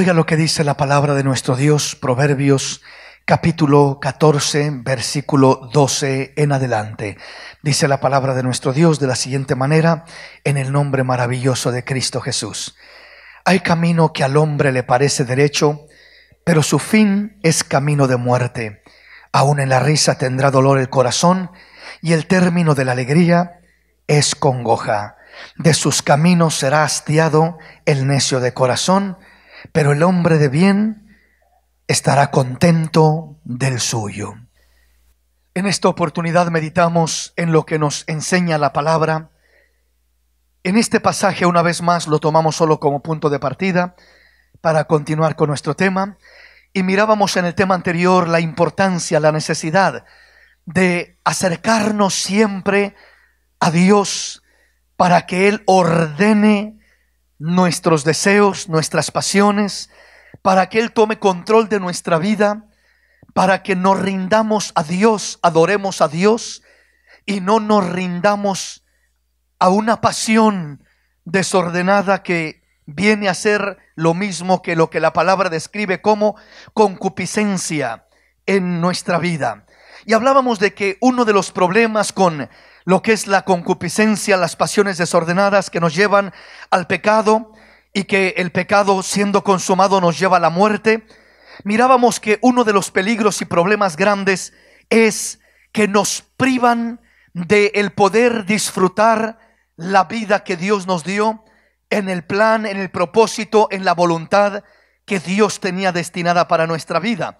Oiga lo que dice la palabra de nuestro Dios, Proverbios capítulo 14, versículo 12 en adelante. Dice la palabra de nuestro Dios de la siguiente manera, en el nombre maravilloso de Cristo Jesús. Hay camino que al hombre le parece derecho, pero su fin es camino de muerte. Aún en la risa tendrá dolor el corazón, y el término de la alegría es congoja. De sus caminos será hastiado el necio de corazón, pero el hombre de bien estará contento del suyo. En esta oportunidad meditamos en lo que nos enseña la palabra. En este pasaje una vez más lo tomamos solo como punto de partida para continuar con nuestro tema y mirábamos en el tema anterior la importancia, la necesidad de acercarnos siempre a Dios para que Él ordene nuestros deseos, nuestras pasiones, para que Él tome control de nuestra vida, para que nos rindamos a Dios, adoremos a Dios y no nos rindamos a una pasión desordenada que viene a ser lo mismo que lo que la palabra describe como concupiscencia en nuestra vida. Y hablábamos de que uno de los problemas con lo que es la concupiscencia, las pasiones desordenadas que nos llevan al pecado y que el pecado siendo consumado nos lleva a la muerte, mirábamos que uno de los peligros y problemas grandes es que nos privan de el poder disfrutar la vida que Dios nos dio en el plan, en el propósito, en la voluntad que Dios tenía destinada para nuestra vida.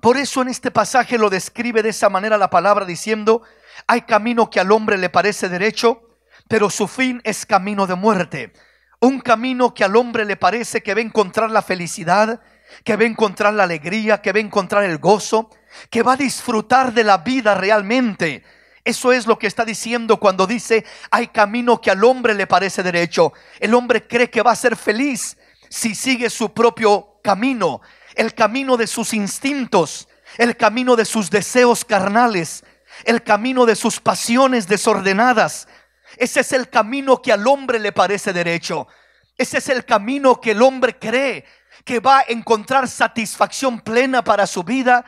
Por eso en este pasaje lo describe de esa manera la palabra diciendo, hay camino que al hombre le parece derecho, pero su fin es camino de muerte. Un camino que al hombre le parece que va a encontrar la felicidad, que va a encontrar la alegría, que va a encontrar el gozo, que va a disfrutar de la vida realmente. Eso es lo que está diciendo cuando dice, hay camino que al hombre le parece derecho. El hombre cree que va a ser feliz si sigue su propio camino, el camino de sus instintos, el camino de sus deseos carnales, el camino de sus pasiones desordenadas. Ese es el camino que al hombre le parece derecho. Ese es el camino que el hombre cree que va a encontrar satisfacción plena para su vida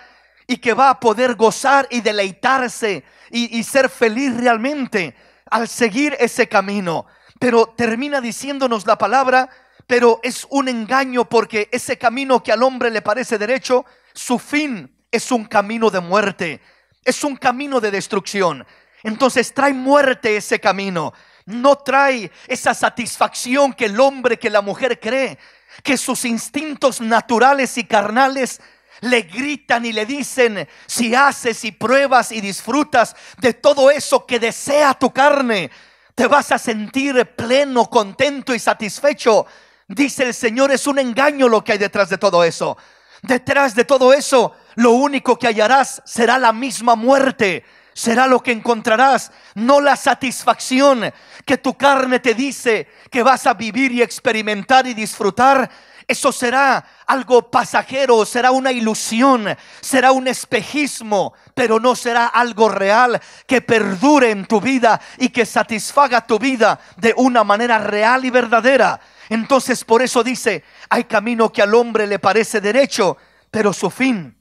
y que va a poder gozar y deleitarse y, ser feliz realmente al seguir ese camino. Pero termina diciéndonos la palabra, pero es un engaño porque ese camino que al hombre le parece derecho, su fin es un camino de muerte. Es un camino de destrucción. Entonces trae muerte ese camino. No trae esa satisfacción que el hombre, que la mujer cree, que sus instintos naturales y carnales le gritan y le dicen, si haces y pruebas y disfrutas de todo eso que desea tu carne, te vas a sentir pleno, contento y satisfecho. Dice el Señor, es un engaño lo que hay detrás de todo eso. Detrás de todo eso lo único que hallarás será la misma muerte. Será lo que encontrarás, no la satisfacción que tu carne te dice que vas a vivir y experimentar y disfrutar. Eso será algo pasajero, será una ilusión, será un espejismo, pero no será algo real que perdure en tu vida y que satisfaga tu vida de una manera real y verdadera. Entonces por eso dice, hay camino que al hombre le parece derecho, pero su fin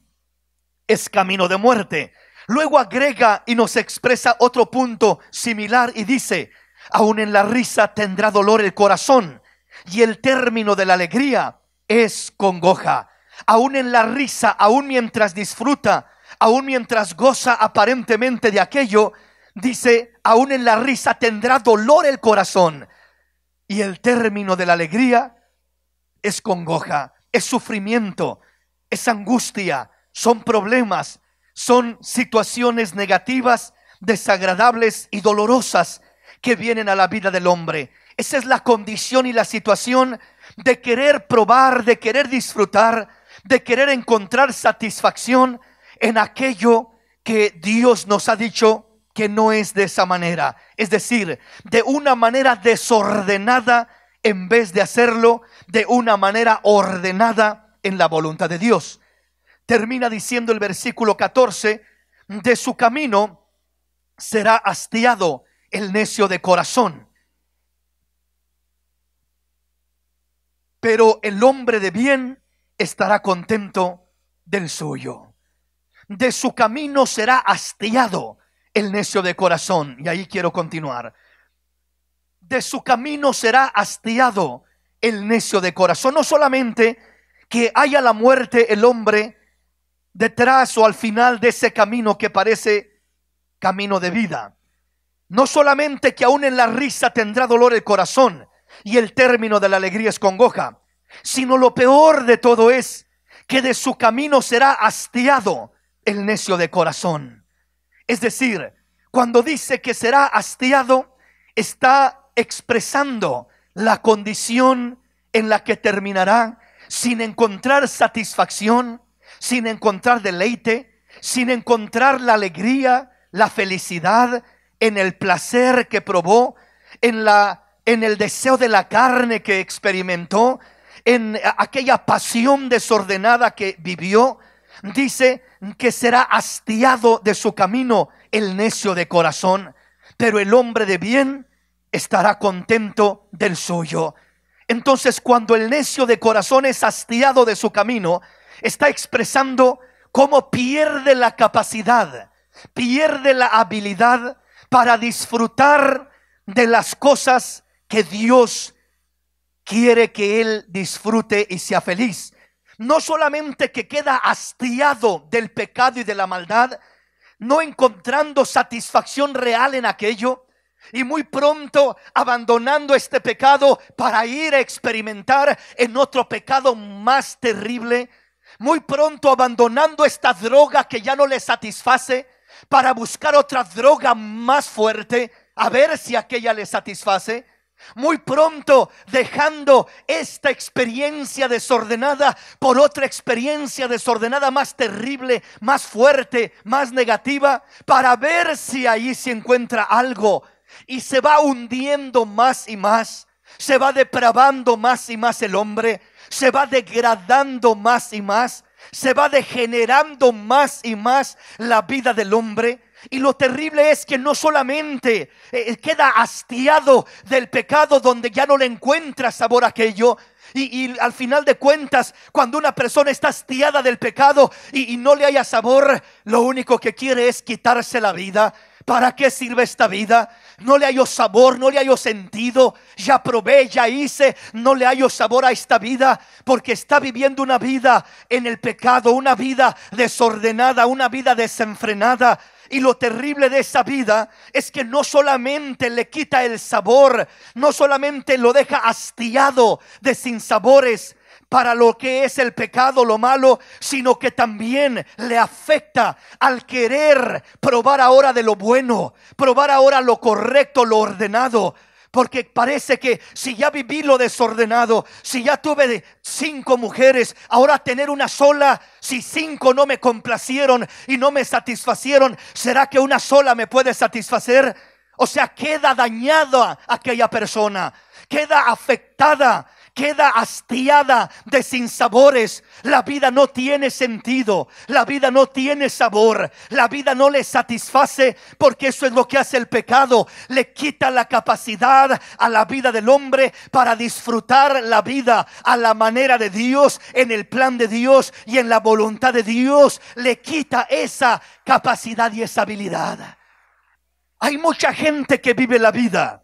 es camino de muerte. Luego agrega y nos expresa otro punto similar y dice, aún en la risa tendrá dolor el corazón y el término de la alegría es congoja. Aún en la risa, aún mientras disfruta, aún mientras goza aparentemente de aquello, dice, aún en la risa tendrá dolor el corazón y el término de la alegría es congoja, es sufrimiento, es angustia, son problemas, son situaciones negativas, desagradables y dolorosas que vienen a la vida del hombre. Esa es la condición y la situación de querer probar, de querer disfrutar, de querer encontrar satisfacción en aquello que Dios nos ha dicho que no es de esa manera. Es decir, de una manera desordenada en vez de hacerlo de una manera ordenada en la voluntad de Dios termina diciendo el versículo 14, de su camino será hastiado el necio de corazón. Pero el hombre de bien estará contento del suyo. De su camino será hastiado el necio de corazón. Y ahí quiero continuar. De su camino será hastiado el necio de corazón. No solamente que haya la muerte el hombre, detrás o al final de ese camino que parece camino de vida. No solamente que aún en la risa tendrá dolor el corazón y el término de la alegría es congoja, sino lo peor de todo es que de su camino será hastiado el necio de corazón. Es decir, cuando dice que será hastiado, está expresando la condición en la que terminará sin encontrar satisfacción, sin encontrar deleite, sin encontrar la alegría, la felicidad, en el placer que probó, en, la, en el deseo de la carne que experimentó, en aquella pasión desordenada que vivió, dice que será hastiado de su camino el necio de corazón, pero el hombre de bien estará contento del suyo. Entonces cuando el necio de corazón es hastiado de su camino, está expresando cómo pierde la capacidad, pierde la habilidad para disfrutar de las cosas que Dios quiere que él disfrute y sea feliz. No solamente que queda hastiado del pecado y de la maldad, no encontrando satisfacción real en aquello, y muy pronto abandonando este pecado para ir a experimentar en otro pecado más terrible, muy pronto abandonando esta droga que ya no le satisface para buscar otra droga más fuerte, a ver si aquella le satisface. Muy pronto dejando esta experiencia desordenada por otra experiencia desordenada más terrible, más fuerte, más negativa, para ver si ahí se encuentra algo. Y se va hundiendo más y más, se va depravando más y más el hombre se va degradando más y más, se va degenerando más y más la vida del hombre. Y lo terrible es que no solamente eh, queda hastiado del pecado donde ya no le encuentra sabor aquello, y, al final de cuentas, cuando una persona está hastiada del pecado y, y no le haya sabor, lo único que quiere es quitarse la vida. ¿Para qué sirve esta vida? no le hallo sabor, no le hallo sentido, ya probé, ya hice, no le hallo sabor a esta vida, porque está viviendo una vida en el pecado, una vida desordenada, una vida desenfrenada. Y lo terrible de esa vida es que no solamente le quita el sabor, no solamente lo deja hastiado de sinsabores, para lo que es el pecado, lo malo, sino que también le afecta al querer probar ahora de lo bueno, probar ahora lo correcto, lo ordenado. Porque parece que si ya viví lo desordenado, si ya tuve cinco mujeres, ahora tener una sola, si cinco no me complacieron y no me satisfacieron, ¿será que una sola me puede satisfacer? O sea, queda dañada aquella persona, queda afectada queda hastiada de sinsabores. La vida no tiene sentido, la vida no tiene sabor, la vida no le satisface porque eso es lo que hace el pecado. Le quita la capacidad a la vida del hombre para disfrutar la vida a la manera de Dios, en el plan de Dios y en la voluntad de Dios. Le quita esa capacidad y esa habilidad. Hay mucha gente que vive la vida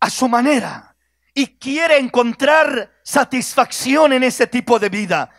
a su manera y quiere encontrar satisfacción en ese tipo de vida.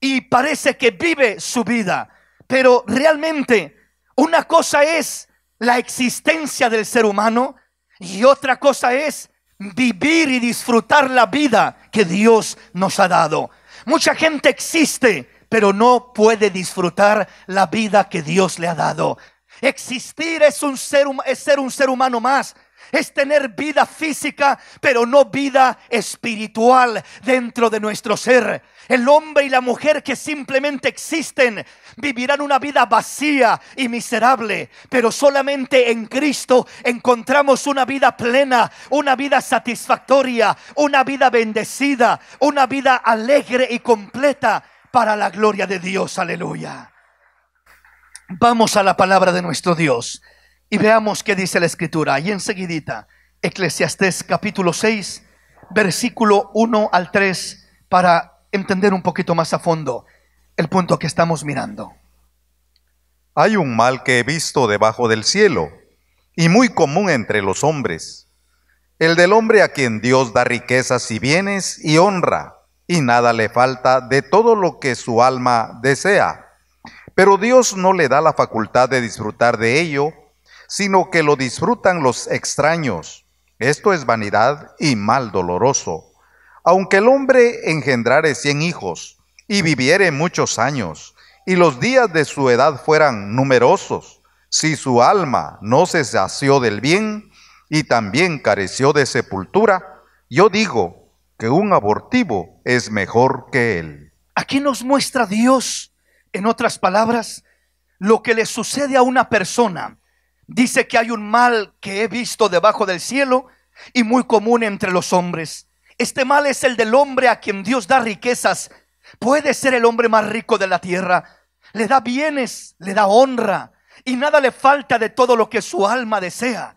Y parece que vive su vida. Pero realmente una cosa es la existencia del ser humano y otra cosa es vivir y disfrutar la vida que Dios nos ha dado. Mucha gente existe, pero no puede disfrutar la vida que Dios le ha dado. Existir es, un ser, es ser un ser humano más, es tener vida física, pero no vida espiritual dentro de nuestro ser. El hombre y la mujer que simplemente existen vivirán una vida vacía y miserable, pero solamente en Cristo encontramos una vida plena, una vida satisfactoria, una vida bendecida, una vida alegre y completa para la gloria de Dios. Aleluya. Vamos a la palabra de nuestro Dios. Y veamos qué dice la escritura. y enseguidita, Eclesiastés capítulo 6, versículo 1 al 3, para entender un poquito más a fondo el punto que estamos mirando. Hay un mal que he visto debajo del cielo y muy común entre los hombres, el del hombre a quien Dios da riquezas y bienes y honra, y nada le falta de todo lo que su alma desea. Pero Dios no le da la facultad de disfrutar de ello, sino que lo disfrutan los extraños. Esto es vanidad y mal doloroso. Aunque el hombre engendrare cien hijos y viviere muchos años, y los días de su edad fueran numerosos, si su alma no se sació del bien y también careció de sepultura, yo digo que un abortivo es mejor que él. Aquí nos muestra Dios, en otras palabras, lo que le sucede a una persona Dice que hay un mal que he visto debajo del cielo y muy común entre los hombres. Este mal es el del hombre a quien Dios da riquezas. Puede ser el hombre más rico de la tierra. Le da bienes, le da honra y nada le falta de todo lo que su alma desea.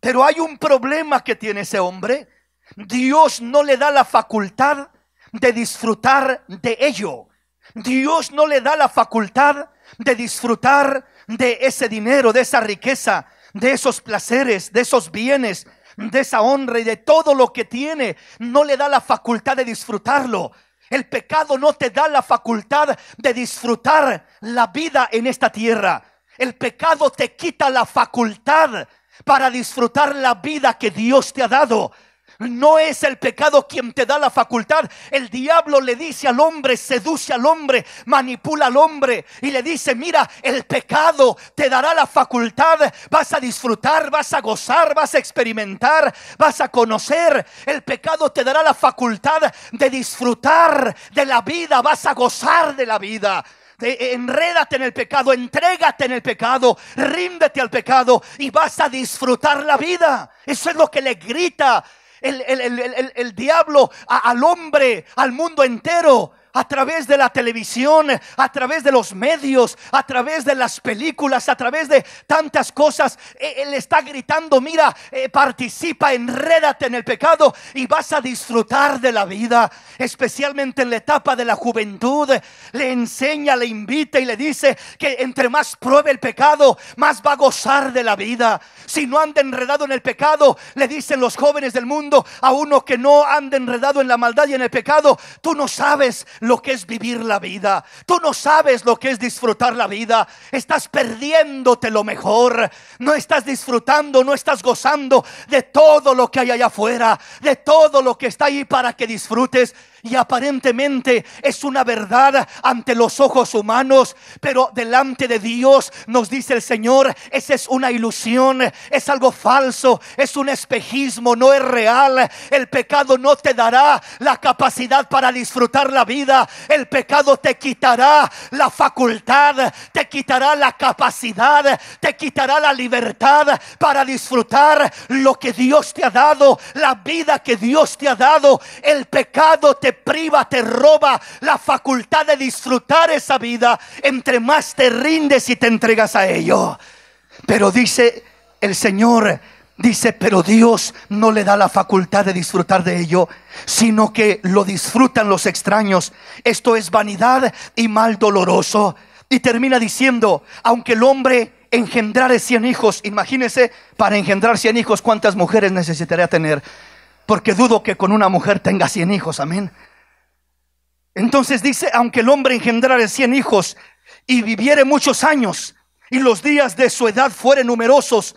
Pero hay un problema que tiene ese hombre. Dios no le da la facultad de disfrutar de ello. Dios no le da la facultad de disfrutar de ese dinero, de esa riqueza, de esos placeres, de esos bienes, de esa honra y de todo lo que tiene, no le da la facultad de disfrutarlo. El pecado no te da la facultad de disfrutar la vida en esta tierra. El pecado te quita la facultad para disfrutar la vida que Dios te ha dado. No es el pecado quien te da la facultad. El diablo le dice al hombre, seduce al hombre, manipula al hombre y le dice, mira, el pecado te dará la facultad. Vas a disfrutar, vas a gozar, vas a experimentar, vas a conocer. El pecado te dará la facultad de disfrutar de la vida, vas a gozar de la vida enrédate en el pecado, entrégate en el pecado, ríndete al pecado y vas a disfrutar la vida. Eso es lo que le grita el, el, el, el diablo al hombre, al mundo entero a través de la televisión, a través de los medios, a través de las películas, a través de tantas cosas. E-, él está gritando, mira, eh, participa, enrédate en el pecado y vas a disfrutar de la vida, especialmente en la etapa de la juventud. Le enseña, le invita y le dice que entre más pruebe el pecado, más va a gozar de la vida. Si no anda enredado en el pecado, le dicen los jóvenes del mundo a uno que no anda enredado en la maldad y en el pecado, tú no sabes lo que es vivir la vida. Tú no sabes lo que es disfrutar la vida. Estás perdiéndote lo mejor. No estás disfrutando, no estás gozando de todo lo que hay allá afuera, de todo lo que está ahí para que disfrutes y aparentemente es una verdad ante los ojos humanos, pero delante de Dios nos dice el Señor, esa es una ilusión, es algo falso, es un espejismo, no es real. El pecado no te dará la capacidad para disfrutar la vida, el pecado te quitará la facultad, te quitará la capacidad, te quitará la libertad para disfrutar lo que Dios te ha dado, la vida que Dios te ha dado. El pecado te te priva, te roba la facultad de disfrutar esa vida, entre más te rindes y te entregas a ello. Pero dice el Señor, dice, pero Dios no le da la facultad de disfrutar de ello, sino que lo disfrutan los extraños. Esto es vanidad y mal doloroso. Y termina diciendo, aunque el hombre engendrare 100 hijos, imagínese para engendrar 100 hijos cuántas mujeres necesitaría tener porque dudo que con una mujer tenga 100 hijos, amén. Entonces dice, aunque el hombre engendrare 100 hijos y viviere muchos años, y los días de su edad fueren numerosos,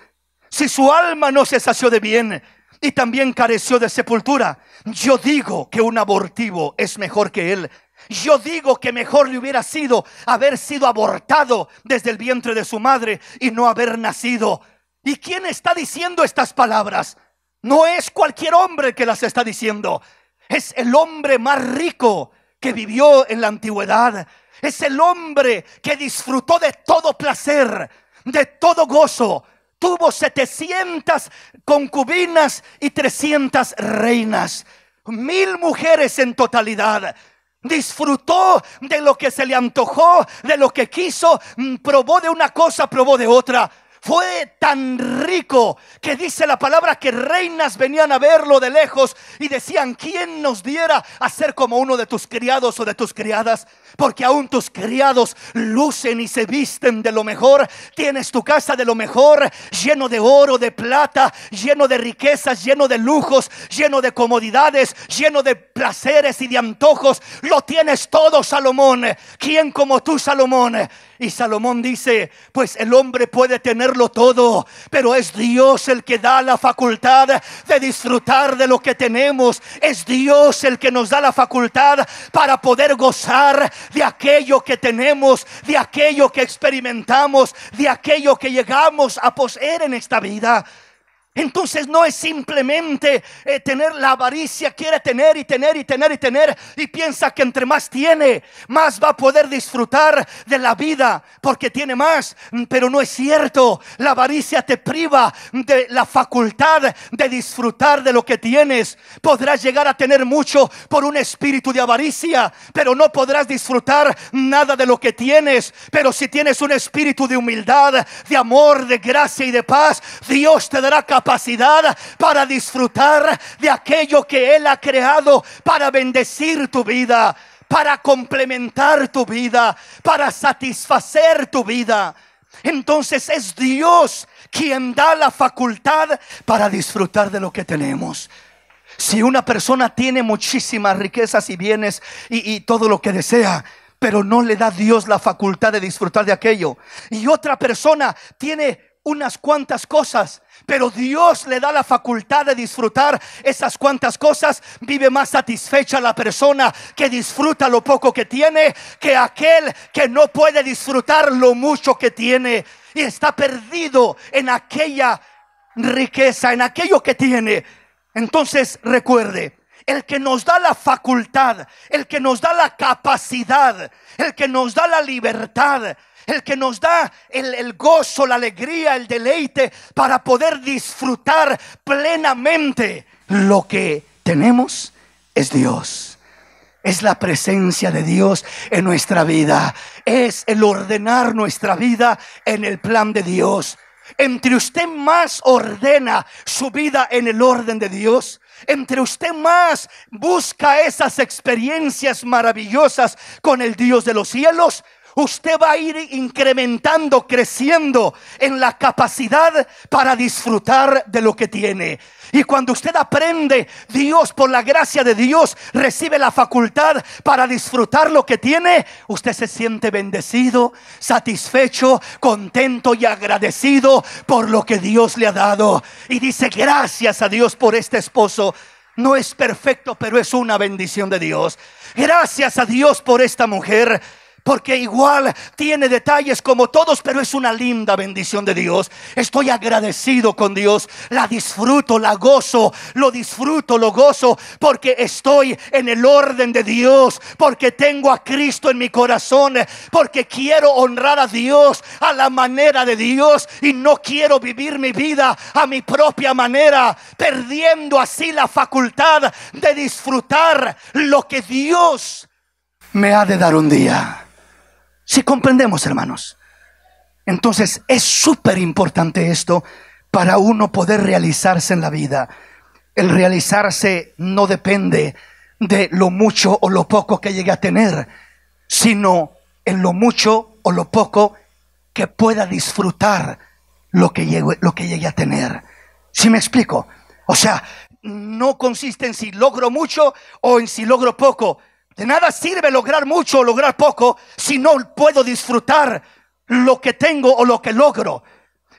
si su alma no se sació de bien y también careció de sepultura, yo digo que un abortivo es mejor que él. Yo digo que mejor le hubiera sido haber sido abortado desde el vientre de su madre y no haber nacido. ¿Y quién está diciendo estas palabras? No es cualquier hombre que las está diciendo. Es el hombre más rico que vivió en la antigüedad. Es el hombre que disfrutó de todo placer, de todo gozo. Tuvo 700 concubinas y 300 reinas. Mil mujeres en totalidad. Disfrutó de lo que se le antojó, de lo que quiso. Probó de una cosa, probó de otra. Fue tan rico que dice la palabra que reinas venían a verlo de lejos y decían, ¿quién nos diera a ser como uno de tus criados o de tus criadas? Porque aún tus criados lucen y se visten de lo mejor. Tienes tu casa de lo mejor, lleno de oro, de plata, lleno de riquezas, lleno de lujos, lleno de comodidades, lleno de placeres y de antojos. Lo tienes todo, Salomón. ¿Quién como tú, Salomón? Y Salomón dice, pues el hombre puede tenerlo todo, pero es Dios el que da la facultad de disfrutar de lo que tenemos. Es Dios el que nos da la facultad para poder gozar de aquello que tenemos, de aquello que experimentamos, de aquello que llegamos a poseer en esta vida. Entonces no es simplemente eh, tener la avaricia, quiere tener y tener y tener y tener y piensa que entre más tiene, más va a poder disfrutar de la vida porque tiene más. Mm, pero no es cierto, la avaricia te priva de la facultad de disfrutar de lo que tienes. Podrás llegar a tener mucho por un espíritu de avaricia, pero no podrás disfrutar nada de lo que tienes. Pero si tienes un espíritu de humildad, de amor, de gracia y de paz, Dios te dará capacidad capacidad para disfrutar de aquello que Él ha creado para bendecir tu vida, para complementar tu vida, para satisfacer tu vida. Entonces es Dios quien da la facultad para disfrutar de lo que tenemos. Si una persona tiene muchísimas riquezas y bienes y, y, todo lo que desea, pero no le da Dios la facultad de disfrutar de aquello, y otra persona tiene unas cuantas cosas, pero Dios le da la facultad de disfrutar esas cuantas cosas. Vive más satisfecha la persona que disfruta lo poco que tiene que aquel que no puede disfrutar lo mucho que tiene y está perdido en aquella riqueza, en aquello que tiene. Entonces recuerde, el que nos da la facultad, el que nos da la capacidad, el que nos da la libertad, el que nos da el, gozo, la alegría, el deleite para poder disfrutar plenamente lo que tenemos es Dios. Es la presencia de Dios en nuestra vida. Es el ordenar nuestra vida en el plan de Dios. Entre usted más ordena su vida en el orden de Dios, entre usted más busca esas experiencias maravillosas con el Dios de los cielos, usted va a ir incrementando, creciendo en la capacidad para disfrutar de lo que tiene. Y cuando usted aprende, Dios, por la gracia de Dios, recibe la facultad para disfrutar lo que tiene, usted se siente bendecido, satisfecho, contento y agradecido por lo que Dios le ha dado. Y dice, gracias a Dios por este esposo. No es perfecto, pero es una bendición de Dios. Gracias a Dios por esta mujer porque igual tiene detalles como todos, pero es una linda bendición de Dios. Estoy agradecido con Dios, la disfruto, la gozo, lo disfruto, lo gozo, porque estoy en el orden de Dios, porque tengo a Cristo en mi corazón, porque quiero honrar a Dios a la manera de Dios y no quiero vivir mi vida a mi propia manera, perdiendo así la facultad de disfrutar lo que Dios me ha de dar un día. Si comprendemos, hermanos. Entonces es súper importante esto para uno poder realizarse en la vida. El realizarse no depende de lo mucho o lo poco que llegue a tener, sino en lo mucho o lo poco que pueda disfrutar lo que llegue, lo que a tener. Si me explico? O sea, no consiste en si logro mucho o en si logro poco, de nada sirve lograr mucho o lograr poco si no puedo disfrutar lo que tengo o lo que logro.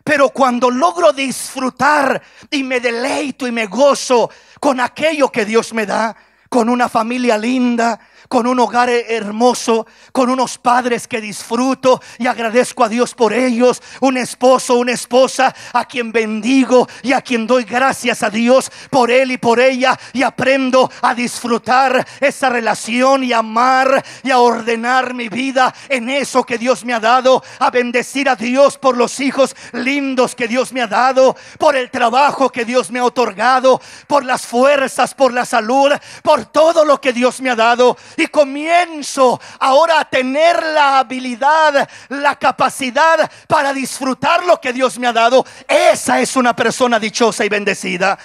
Pero cuando logro disfrutar y me deleito y me gozo con aquello que Dios me da, con una familia linda, con un hogar hermoso, con unos padres que disfruto y agradezco a Dios por ellos, un esposo, una esposa a quien bendigo y a quien doy gracias a Dios por él y por ella y aprendo a disfrutar esa relación y amar y a ordenar mi vida en eso que Dios me ha dado, a bendecir a Dios por los hijos lindos que Dios me ha dado, por el trabajo que Dios me ha otorgado, por las fuerzas, por la salud, por todo lo que Dios me ha dado comienzo ahora a tener la habilidad, la capacidad para disfrutar lo que Dios me ha dado. Esa es una persona dichosa y bendecida.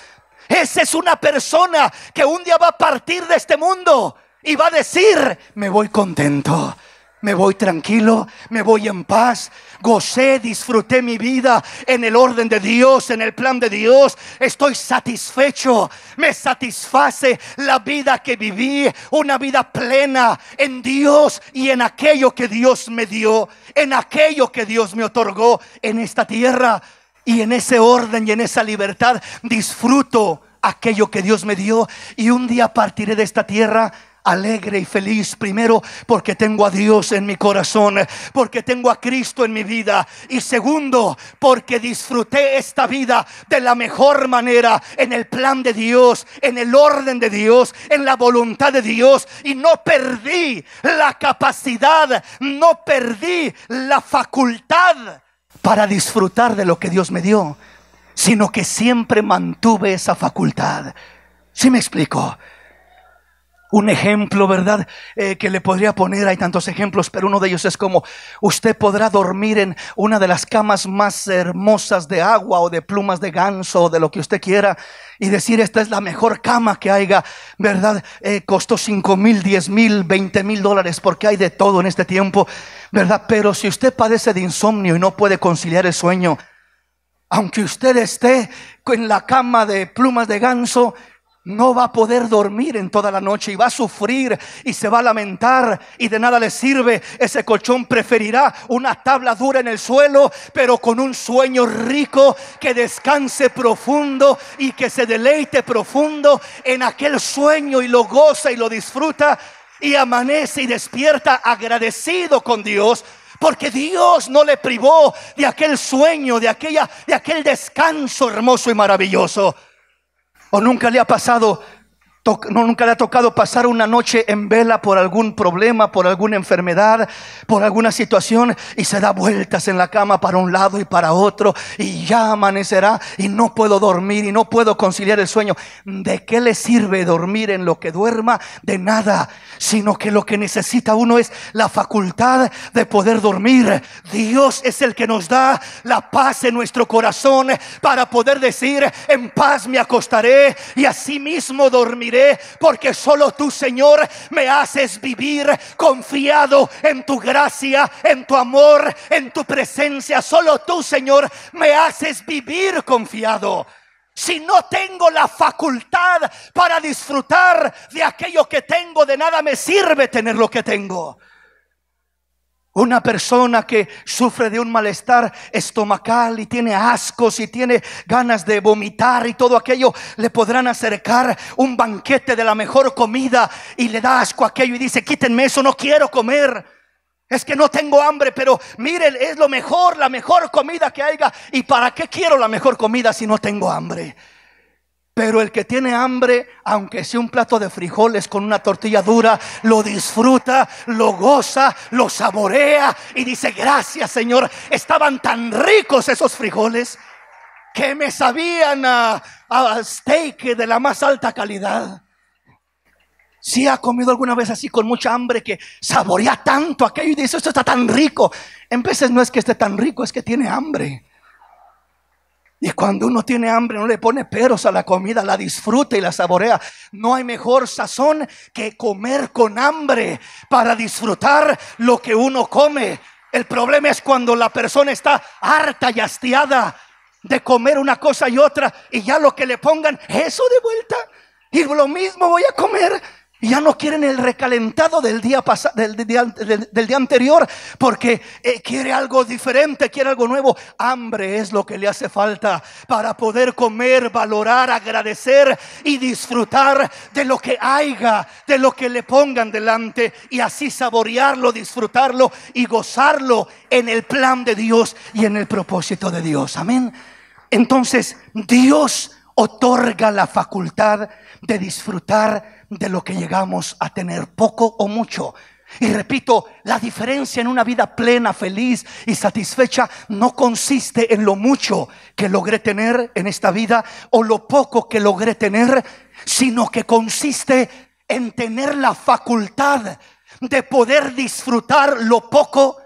Esa es una persona que un día va a partir de este mundo y va a decir, me voy contento, me voy tranquilo, me voy en paz, gocé, disfruté mi vida en el orden de Dios, en el plan de Dios. Estoy satisfecho, me satisface la vida que viví, una vida plena en Dios y en aquello que Dios me dio, en aquello que Dios me otorgó en esta tierra. Y en ese orden y en esa libertad disfruto aquello que Dios me dio. Y un día partiré de esta tierra alegre y feliz. Primero, porque tengo a Dios en mi corazón, porque tengo a Cristo en mi vida. Y segundo, porque disfruté esta vida de la mejor manera, en el plan de Dios, en el orden de Dios, en la voluntad de Dios. Y no perdí la capacidad, no perdí la facultad para disfrutar de lo que Dios me dio, sino que siempre mantuve esa facultad. Si me explico? un ejemplo, ¿verdad? Eh, que le podría poner, hay tantos ejemplos, pero uno de ellos es como, usted podrá dormir en una de las camas más hermosas de agua o de plumas de ganso o de lo que usted quiera y decir, esta es la mejor cama que haya, ¿verdad? Eh, costó cinco mil, diez mil, 20 mil dólares, porque hay de todo en este tiempo, ¿verdad? Pero si usted padece de insomnio y no puede conciliar el sueño, aunque usted esté en la cama de plumas de ganso, no va a poder dormir en toda la noche y va a sufrir y se va a lamentar y de nada le sirve. Ese colchón preferirá una tabla dura en el suelo, pero con un sueño rico que descanse profundo y que se deleite profundo en aquel sueño y lo goza y lo disfruta y amanece y despierta agradecido con Dios porque Dios no le privó de aquel sueño, de aquella de aquel descanso hermoso y maravilloso. ¿O nunca le ha pasado no, nunca le ha tocado pasar una noche en vela por algún problema, por alguna enfermedad, por alguna situación y se da vueltas en la cama para un lado y para otro y ya amanecerá y no puedo dormir y no puedo conciliar el sueño. ¿De qué le sirve dormir en lo que duerma? De nada, sino que lo que necesita uno es la facultad de poder dormir. Dios es el que nos da la paz en nuestro corazón para poder decir, en paz me acostaré y así mismo dormiré porque solo tú, Señor, me haces vivir confiado en tu gracia, en tu amor, en tu presencia. Solo tú, Señor, me haces vivir confiado. Si no tengo la facultad para disfrutar de aquello que tengo, de nada me sirve tener lo que tengo. Una persona que sufre de un malestar estomacal y tiene ascos y tiene ganas de vomitar y todo aquello, le podrán acercar un banquete de la mejor comida y le da asco aquello y dice, quítenme eso, no quiero comer. Es que no tengo hambre, pero miren, es lo mejor, la mejor comida que haya. ¿Y para qué quiero la mejor comida si no tengo hambre? Pero el que tiene hambre, aunque sea un plato de frijoles con una tortilla dura, lo disfruta, lo goza, lo saborea y dice, gracias Señor, estaban tan ricos esos frijoles que me sabían a, steak de la más alta calidad. Si ha comido alguna vez así con mucha hambre que saborea tanto aquello y dice, esto está tan rico. En veces no es que esté tan rico, es que tiene hambre. Y cuando uno tiene hambre, no le pone peros a la comida, la disfruta y la saborea. No hay mejor sazón que comer con hambre para disfrutar lo que uno come. El problema es cuando la persona está harta y hastiada de comer una cosa y otra y ya lo que le pongan, eso de vuelta. Y lo mismo voy a comer ya no quieren el recalentado del día, del, del, día anterior porque eh, quiere algo diferente, quiere algo nuevo. Hambre es lo que le hace falta para poder comer, valorar, agradecer y disfrutar de lo que haya, de lo que le pongan delante y así saborearlo, disfrutarlo y gozarlo en el plan de Dios y en el propósito de Dios. Amén. Entonces Dios otorga la facultad de disfrutar de lo que llegamos a tener, poco o mucho. Y repito, la diferencia en una vida plena, feliz y satisfecha no consiste en lo mucho que logré tener en esta vida o lo poco que logré tener, sino que consiste en tener la facultad de poder disfrutar lo poco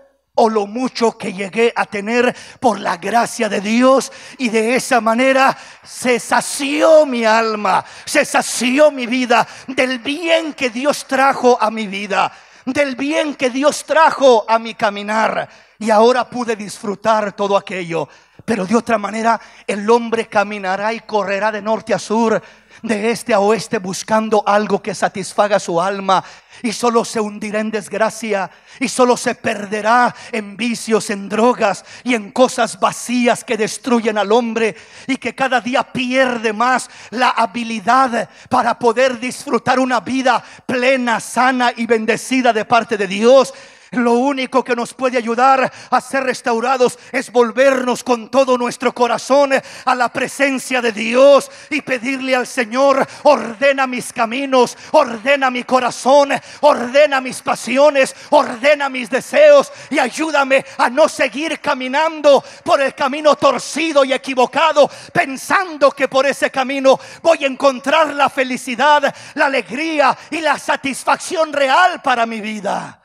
o lo mucho que llegué a tener por la gracia de Dios. Y de esa manera se sació mi alma, se sació mi vida del bien que Dios trajo a mi vida, del bien que Dios trajo a mi caminar. Y ahora pude disfrutar todo aquello. Pero de otra manera, el hombre caminará y correrá de norte a sur de este a oeste buscando algo que satisfaga su alma y solo se hundirá en desgracia y solo se perderá en vicios, en drogas y en cosas vacías que destruyen al hombre y que cada día pierde más la habilidad para poder disfrutar una vida plena, sana y bendecida de parte de Dios. Lo único que nos puede ayudar a ser restaurados es volvernos con todo nuestro corazón a la presencia de Dios y pedirle al Señor, ordena mis caminos, ordena mi corazón, ordena mis pasiones, ordena mis deseos y ayúdame a no seguir caminando por el camino torcido y equivocado, pensando que por ese camino voy a encontrar la felicidad, la alegría y la satisfacción real para mi vida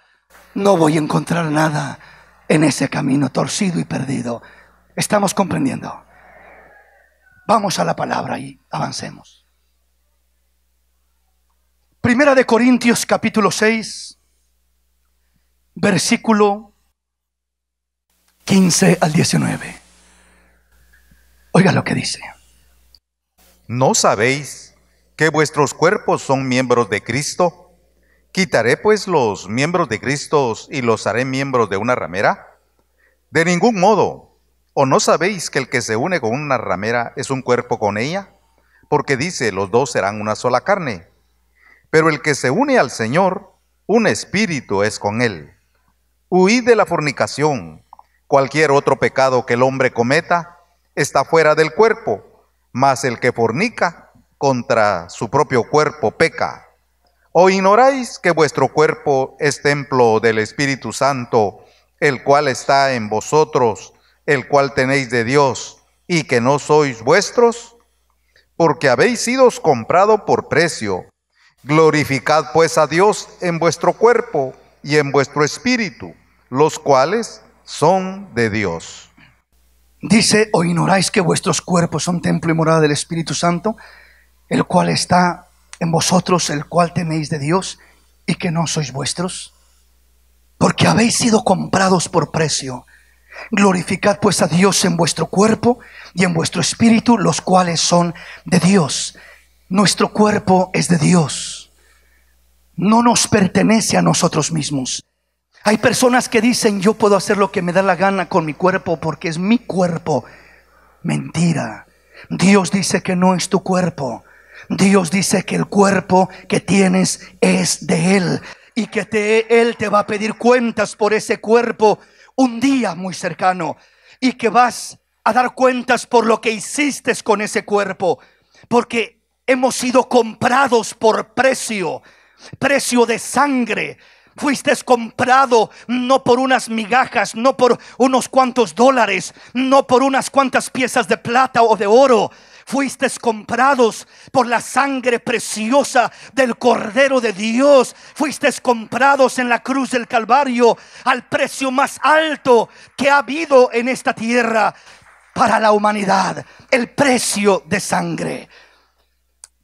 no voy a encontrar nada en ese camino torcido y perdido. ¿Estamos comprendiendo? Vamos a la palabra y avancemos. Primera de Corintios capítulo 6, versículo 15 al 19. Oiga lo que dice. ¿No sabéis que vuestros cuerpos son miembros de Cristo? ¿Quitaré pues los miembros de Cristo y los haré miembros de una ramera? De ningún modo. ¿O no sabéis que el que se une con una ramera es un cuerpo con ella? Porque dice, los dos serán una sola carne. Pero el que se une al Señor, un espíritu es con él. Huid de la fornicación. Cualquier otro pecado que el hombre cometa está fuera del cuerpo, mas el que fornica contra su propio cuerpo peca. ¿O ignoráis que vuestro cuerpo es templo del Espíritu Santo, el cual está en vosotros, el cual tenéis de Dios, y que no sois vuestros? Porque habéis sido comprado por precio. Glorificad pues a Dios en vuestro cuerpo y en vuestro espíritu, los cuales son de Dios. Dice, ¿o ignoráis que vuestros cuerpos son templo y morada del Espíritu Santo, el cual está en vosotros el cual tenéis de Dios y que no sois vuestros? Porque habéis sido comprados por precio. Glorificad pues a Dios en vuestro cuerpo y en vuestro espíritu, los cuales son de Dios. Nuestro cuerpo es de Dios. No nos pertenece a nosotros mismos. Hay personas que dicen yo puedo hacer lo que me da la gana con mi cuerpo porque es mi cuerpo. Mentira. Dios dice que no es tu cuerpo. Dios dice que el cuerpo que tienes es de Él y que te, Él te va a pedir cuentas por ese cuerpo un día muy cercano y que vas a dar cuentas por lo que hiciste con ese cuerpo, porque hemos sido comprados por precio, precio de sangre, Fuiste comprado no por unas migajas, no por unos cuantos dólares, no por unas cuantas piezas de plata o de oro, Fuisteis comprados por la sangre preciosa del Cordero de Dios. Fuisteis comprados en la cruz del Calvario al precio más alto que ha habido en esta tierra para la humanidad. El precio de sangre.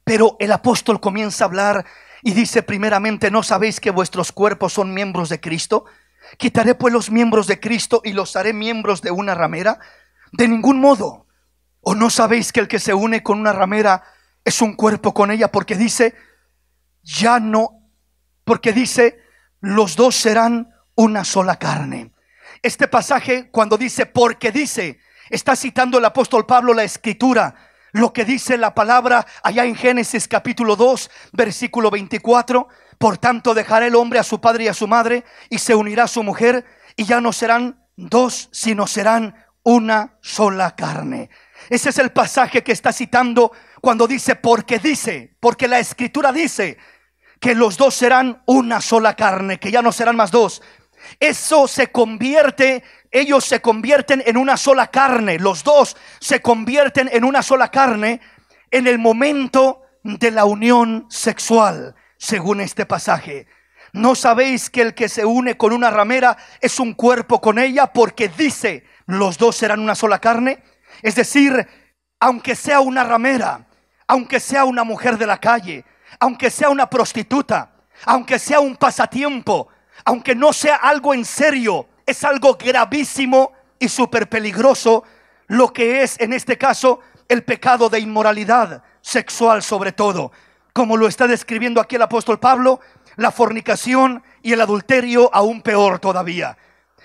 Pero el apóstol comienza a hablar y dice primeramente, ¿no sabéis que vuestros cuerpos son miembros de Cristo? Quitaré pues los miembros de Cristo y los haré miembros de una ramera. De ningún modo. ¿O no sabéis que el que se une con una ramera es un cuerpo con ella? Porque dice, ya no, porque dice, los dos serán una sola carne. Este pasaje cuando dice, porque dice, está citando el apóstol Pablo la escritura, lo que dice la palabra allá en Génesis capítulo 2, versículo 24. Por tanto, dejará el hombre a su padre y a su madre y se unirá a su mujer y ya no serán dos, sino serán una sola carne. Ese es el pasaje que está citando cuando dice, porque dice, porque la escritura dice que los dos serán una sola carne, que ya no serán más dos. Eso se convierte, ellos se convierten en una sola carne, los dos se convierten en una sola carne en el momento de la unión sexual, según este pasaje. ¿No sabéis que el que se une con una ramera es un cuerpo con ella? Porque dice, los dos serán una sola carne. Es decir, aunque sea una ramera, aunque sea una mujer de la calle, aunque sea una prostituta, aunque sea un pasatiempo, aunque no sea algo en serio, es algo gravísimo y súper peligroso lo que es en este caso el pecado de inmoralidad sexual sobre todo, como lo está describiendo aquí el apóstol Pablo, la fornicación y el adulterio aún peor todavía.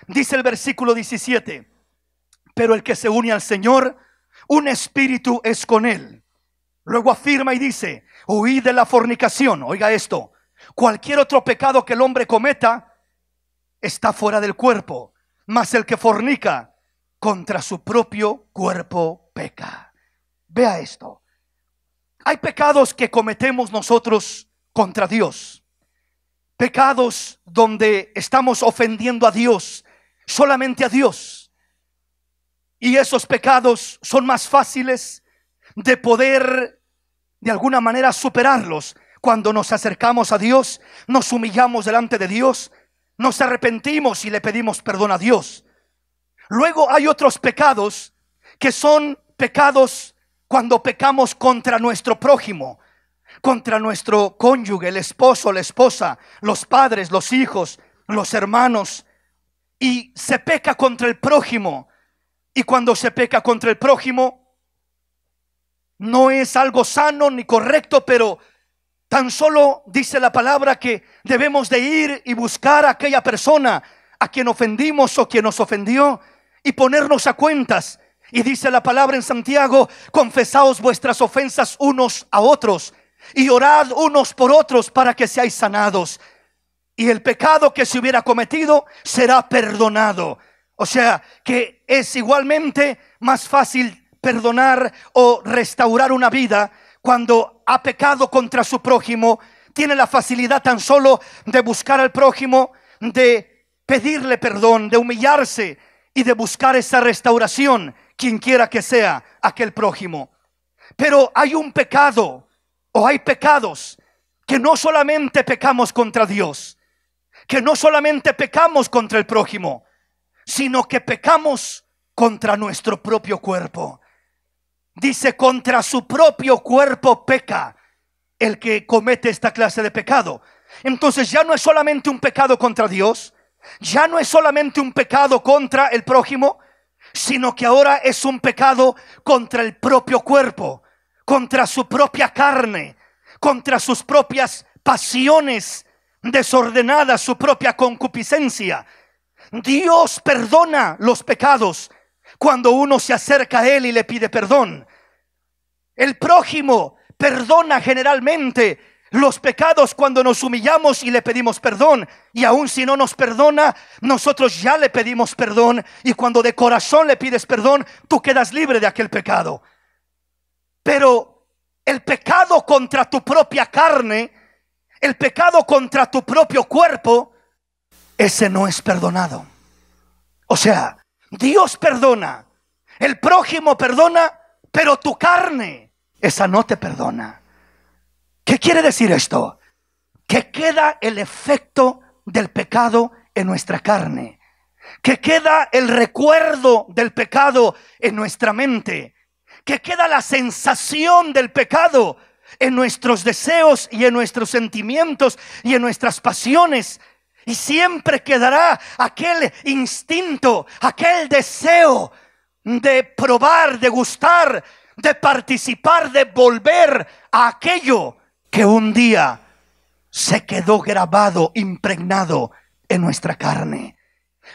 Dice el versículo 17, pero el que se une al Señor, un espíritu es con él. Luego afirma y dice, huid de la fornicación. Oiga esto, cualquier otro pecado que el hombre cometa está fuera del cuerpo, mas el que fornica contra su propio cuerpo peca. Vea esto. Hay pecados que cometemos nosotros contra Dios. Pecados donde estamos ofendiendo a Dios, solamente a Dios y esos pecados son más fáciles de poder, de alguna manera, superarlos. Cuando nos acercamos a Dios, nos humillamos delante de Dios, nos arrepentimos y le pedimos perdón a Dios. Luego hay otros pecados que son pecados cuando pecamos contra nuestro prójimo, contra nuestro cónyuge, el esposo, la esposa, los padres, los hijos, los hermanos. Y se peca contra el prójimo y cuando se peca contra el prójimo, no es algo sano ni correcto, pero tan solo dice la palabra que debemos de ir y buscar a aquella persona a quien ofendimos o quien nos ofendió y ponernos a cuentas. Y dice la palabra en Santiago, confesaos vuestras ofensas unos a otros y orad unos por otros para que seáis sanados. Y el pecado que se hubiera cometido será perdonado. O sea, que es igualmente más fácil perdonar o restaurar una vida cuando ha pecado contra su prójimo, tiene la facilidad tan solo de buscar al prójimo, de pedirle perdón, de humillarse y de buscar esa restauración, quien quiera que sea aquel prójimo. Pero hay un pecado o hay pecados que no solamente pecamos contra Dios, que no solamente pecamos contra el prójimo, sino que pecamos contra nuestro propio cuerpo. Dice, contra su propio cuerpo peca el que comete esta clase de pecado. Entonces ya no es solamente un pecado contra Dios, ya no es solamente un pecado contra el prójimo, sino que ahora es un pecado contra el propio cuerpo, contra su propia carne, contra sus propias pasiones desordenadas, su propia concupiscencia. Dios perdona los pecados cuando uno se acerca a Él y le pide perdón. El prójimo perdona generalmente los pecados cuando nos humillamos y le pedimos perdón. Y aun si no nos perdona, nosotros ya le pedimos perdón. Y cuando de corazón le pides perdón, tú quedas libre de aquel pecado. Pero el pecado contra tu propia carne, el pecado contra tu propio cuerpo, ese no es perdonado. O sea, Dios perdona, el prójimo perdona, pero tu carne, esa no te perdona. ¿Qué quiere decir esto? Que queda el efecto del pecado en nuestra carne, que queda el recuerdo del pecado en nuestra mente, que queda la sensación del pecado en nuestros deseos y en nuestros sentimientos y en nuestras pasiones y siempre quedará aquel instinto, aquel deseo de probar, de gustar, de participar, de volver a aquello que un día se quedó grabado, impregnado en nuestra carne.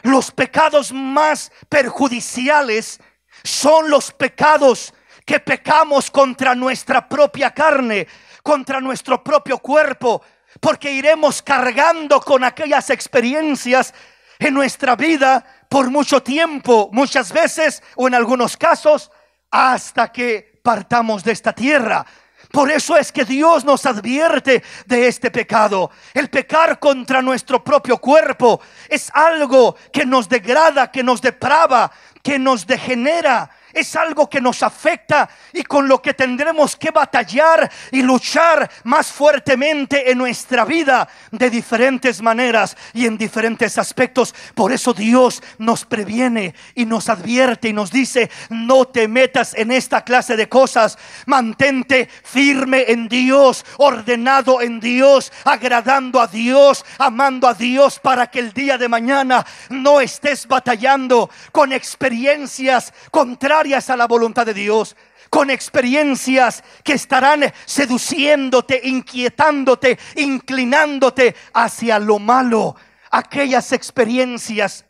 Los pecados más perjudiciales son los pecados que pecamos contra nuestra propia carne, contra nuestro propio cuerpo, porque iremos cargando con aquellas experiencias en nuestra vida por mucho tiempo, muchas veces o en algunos casos, hasta que partamos de esta tierra. Por eso es que Dios nos advierte de este pecado. El pecar contra nuestro propio cuerpo es algo que nos degrada, que nos deprava, que nos degenera, es algo que nos afecta y con lo que tendremos que batallar y luchar más fuertemente en nuestra vida de diferentes maneras y en diferentes aspectos. Por eso Dios nos previene y nos advierte y nos dice, no te metas en esta clase de cosas, mantente firme en Dios, ordenado en Dios, agradando a Dios, amando a Dios para que el día de mañana no estés batallando con experiencias contrarias a la voluntad de Dios, con experiencias que estarán seduciéndote, inquietándote, inclinándote hacia lo malo. Aquellas experiencias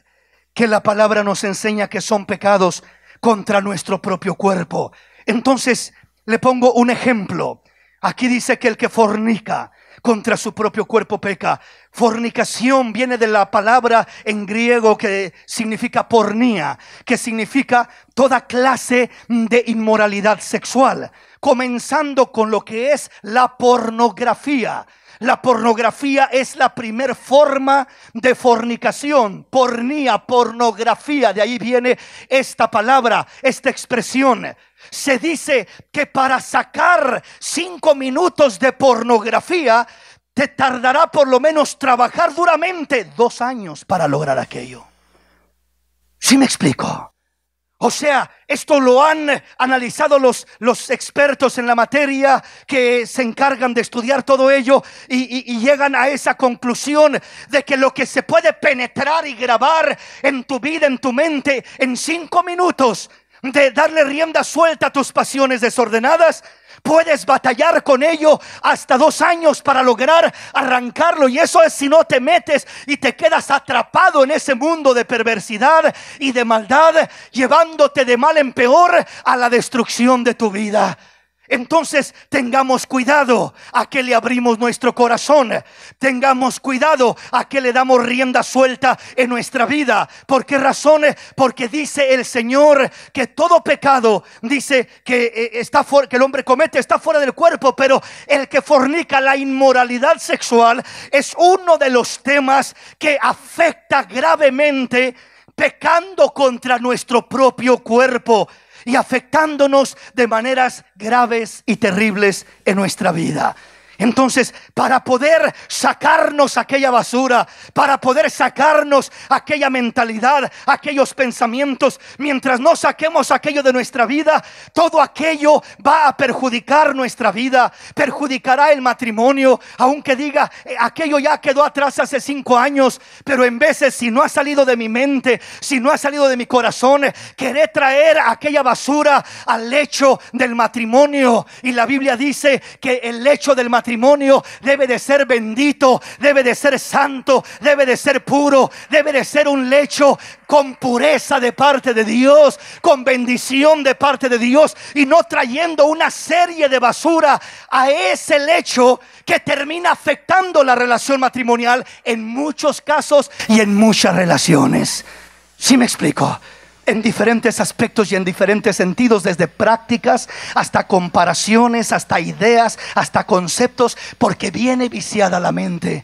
que la palabra nos enseña que son pecados contra nuestro propio cuerpo. Entonces, le pongo un ejemplo. Aquí dice que el que fornica, contra su propio cuerpo peca. Fornicación viene de la palabra en griego que significa pornía, que significa toda clase de inmoralidad sexual, comenzando con lo que es la pornografía la pornografía es la primer forma de fornicación. Pornía, pornografía. De ahí viene esta palabra, esta expresión. Se dice que para sacar cinco minutos de pornografía, te tardará por lo menos trabajar duramente dos años para lograr aquello. ¿Sí me explico? O sea, esto lo han analizado los, los, expertos en la materia que se encargan de estudiar todo ello y, y, llegan a esa conclusión de que lo que se puede penetrar y grabar en tu vida, en tu mente, en cinco minutos, de darle rienda suelta a tus pasiones desordenadas, Puedes batallar con ello hasta dos años para lograr arrancarlo. Y eso es si no te metes y te quedas atrapado en ese mundo de perversidad y de maldad, llevándote de mal en peor a la destrucción de tu vida. Entonces tengamos cuidado a que le abrimos nuestro corazón. Tengamos cuidado a que le damos rienda suelta en nuestra vida. ¿Por qué razones? Porque dice el Señor que todo pecado, dice que, eh, está que el hombre comete está fuera del cuerpo, pero el que fornica la inmoralidad sexual es uno de los temas que afecta gravemente pecando contra nuestro propio cuerpo y afectándonos de maneras graves y terribles en nuestra vida. Entonces, para poder sacarnos aquella basura, para poder sacarnos aquella mentalidad, aquellos pensamientos, mientras no saquemos aquello de nuestra vida, todo aquello va a perjudicar nuestra vida, perjudicará el matrimonio, aunque diga, eh, aquello ya quedó atrás hace cinco años, pero en veces si no ha salido de mi mente, si no ha salido de mi corazón, querer traer aquella basura al lecho del matrimonio. Y la Biblia dice que el lecho del matrimonio debe de ser bendito, debe de ser santo, debe de ser puro, debe de ser un lecho con pureza de parte de Dios, con bendición de parte de Dios y no trayendo una serie de basura a ese lecho que termina afectando la relación matrimonial en muchos casos y en muchas relaciones. ¿Sí me explico? en diferentes aspectos y en diferentes sentidos, desde prácticas hasta comparaciones, hasta ideas, hasta conceptos, porque viene viciada la mente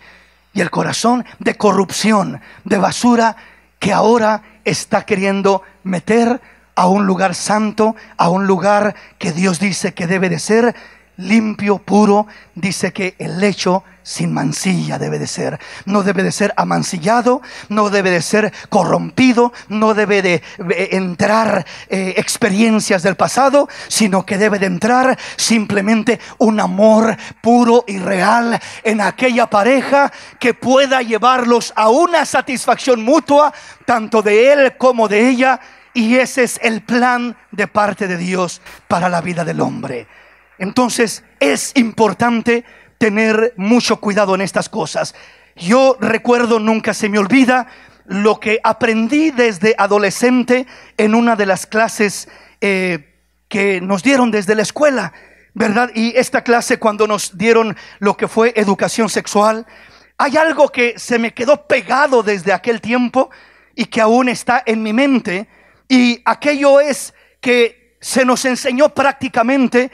y el corazón de corrupción, de basura, que ahora está queriendo meter a un lugar santo, a un lugar que Dios dice que debe de ser limpio, puro, dice que el lecho sin mancilla debe de ser. No debe de ser amancillado, no debe de ser corrompido, no debe de entrar eh, experiencias del pasado, sino que debe de entrar simplemente un amor puro y real en aquella pareja que pueda llevarlos a una satisfacción mutua, tanto de él como de ella. Y ese es el plan de parte de Dios para la vida del hombre. Entonces es importante tener mucho cuidado en estas cosas. Yo recuerdo, nunca se me olvida, lo que aprendí desde adolescente en una de las clases eh, que nos dieron desde la escuela, ¿verdad? Y esta clase cuando nos dieron lo que fue educación sexual, hay algo que se me quedó pegado desde aquel tiempo y que aún está en mi mente, y aquello es que se nos enseñó prácticamente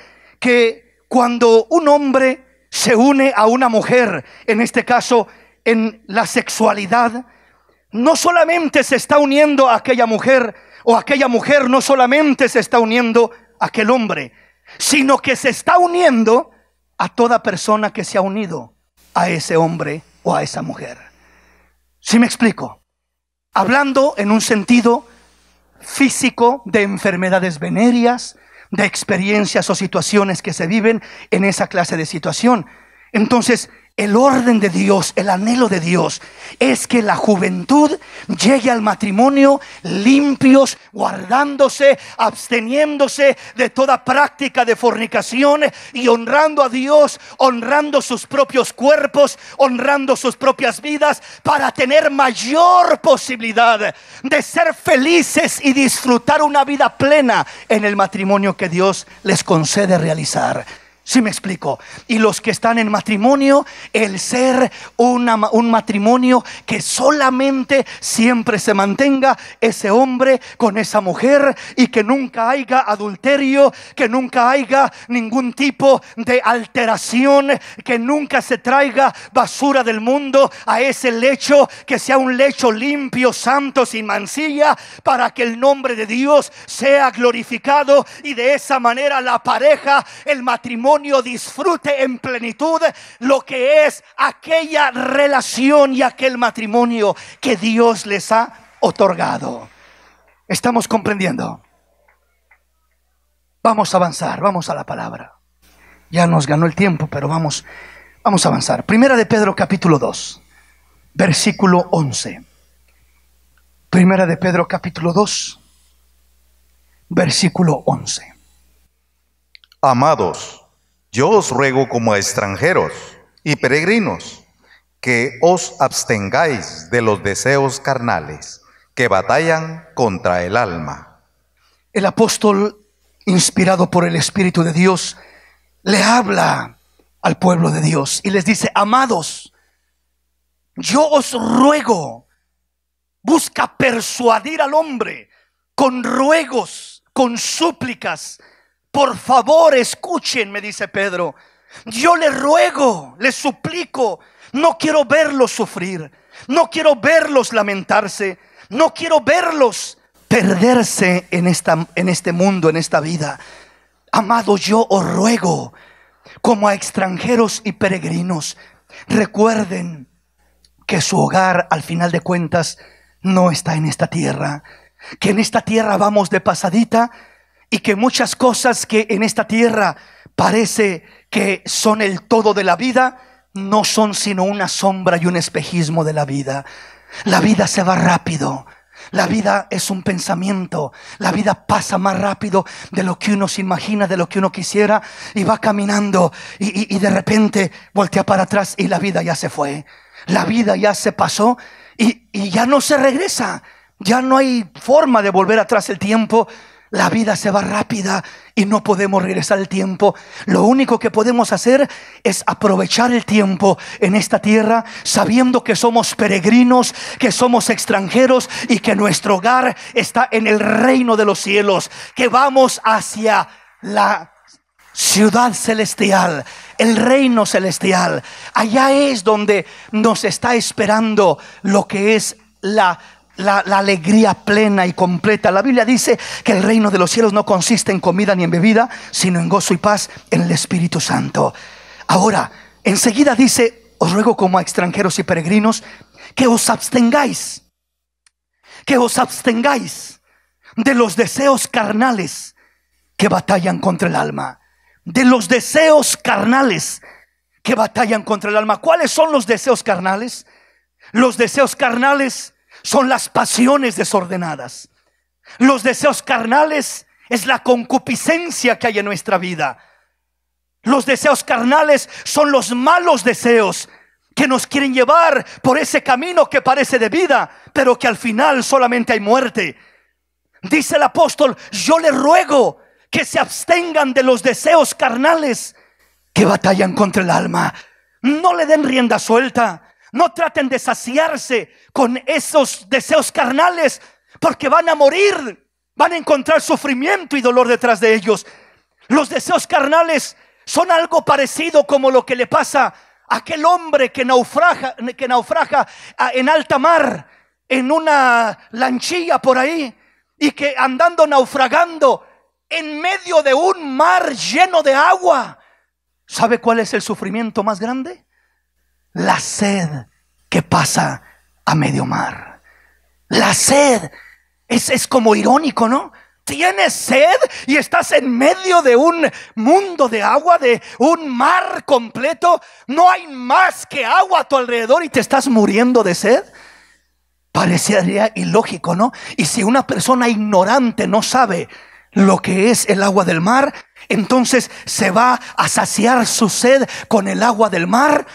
cuando un hombre se une a una mujer, en este caso en la sexualidad, no solamente se está uniendo a aquella mujer, o aquella mujer no solamente se está uniendo a aquel hombre, sino que se está uniendo a toda persona que se ha unido a ese hombre o a esa mujer. ¿Sí me explico? Hablando en un sentido físico de enfermedades venéreas, de experiencias o situaciones que se viven en esa clase de situación. Entonces, el orden de Dios, el anhelo de Dios es que la juventud llegue al matrimonio limpios, guardándose, absteniéndose de toda práctica de fornicación y honrando a Dios, honrando sus propios cuerpos, honrando sus propias vidas para tener mayor posibilidad de ser felices y disfrutar una vida plena en el matrimonio que Dios les concede realizar. Si me explico? Y los que están en matrimonio, el ser un matrimonio que solamente siempre se mantenga ese hombre con esa mujer y que nunca haya adulterio, que nunca haya ningún tipo de alteración, que nunca se traiga basura del mundo a ese lecho, que sea un lecho limpio, santo, sin mancilla, para que el nombre de Dios sea glorificado y de esa manera la pareja, el matrimonio, disfrute en plenitud lo que es aquella relación y aquel matrimonio que Dios les ha otorgado. ¿Estamos comprendiendo? Vamos a avanzar, vamos a la palabra. Ya nos ganó el tiempo, pero vamos, vamos a avanzar. Primera de Pedro capítulo 2, versículo 11. Primera de Pedro capítulo 2, versículo 11. Amados, yo os ruego como a extranjeros y peregrinos que os abstengáis de los deseos carnales que batallan contra el alma. El apóstol, inspirado por el Espíritu de Dios, le habla al pueblo de Dios y les dice, amados, yo os ruego, busca persuadir al hombre con ruegos, con súplicas, por favor, escuchen, me dice Pedro. Yo le ruego, le suplico, no quiero verlos sufrir, no quiero verlos lamentarse, no quiero verlos perderse en, esta, en este mundo, en esta vida. Amado, yo os ruego, como a extranjeros y peregrinos, recuerden que su hogar, al final de cuentas, no está en esta tierra, que en esta tierra vamos de pasadita y que muchas cosas que en esta tierra parece que son el todo de la vida, no son sino una sombra y un espejismo de la vida. La vida se va rápido. La vida es un pensamiento. La vida pasa más rápido de lo que uno se imagina, de lo que uno quisiera, y va caminando y, de repente voltea para atrás y la vida ya se fue. La vida ya se pasó y, y ya no se regresa. Ya no hay forma de volver atrás el tiempo la vida se va rápida y no podemos regresar al tiempo. Lo único que podemos hacer es aprovechar el tiempo en esta tierra sabiendo que somos peregrinos, que somos extranjeros y que nuestro hogar está en el reino de los cielos, que vamos hacia la ciudad celestial, el reino celestial. Allá es donde nos está esperando lo que es la la, alegría plena y completa. La Biblia dice que el reino de los cielos no consiste en comida ni en bebida, sino en gozo y paz en el Espíritu Santo. Ahora, enseguida dice, os ruego como a extranjeros y peregrinos, que os abstengáis, que os abstengáis de los deseos carnales que batallan contra el alma, de los deseos carnales que batallan contra el alma. ¿Cuáles son los deseos carnales? Los deseos carnales son las pasiones desordenadas. Los deseos carnales es la concupiscencia que hay en nuestra vida. Los deseos carnales son los malos deseos que nos quieren llevar por ese camino que parece de vida, pero que al final solamente hay muerte. Dice el apóstol, yo le ruego que se abstengan de los deseos carnales que batallan contra el alma. No le den rienda suelta. No traten de saciarse con esos deseos carnales porque van a morir. Van a encontrar sufrimiento y dolor detrás de ellos. Los deseos carnales son algo parecido como lo que le pasa a aquel hombre que naufraga, que naufraga ah, en alta mar, en una lanchilla por ahí, y que andando naufragando en medio de un mar lleno de agua. ¿Sabe cuál es el sufrimiento más grande? la sed que pasa a medio mar. La sed es, es como irónico, ¿no? tienes sed y estás en medio de un mundo de agua, de un mar completo, no hay más que agua a tu alrededor y te estás muriendo de sed. Parecería ilógico, ¿no? Y si una persona ignorante no sabe lo que es el agua del mar, entonces se va a saciar su sed con el agua del mar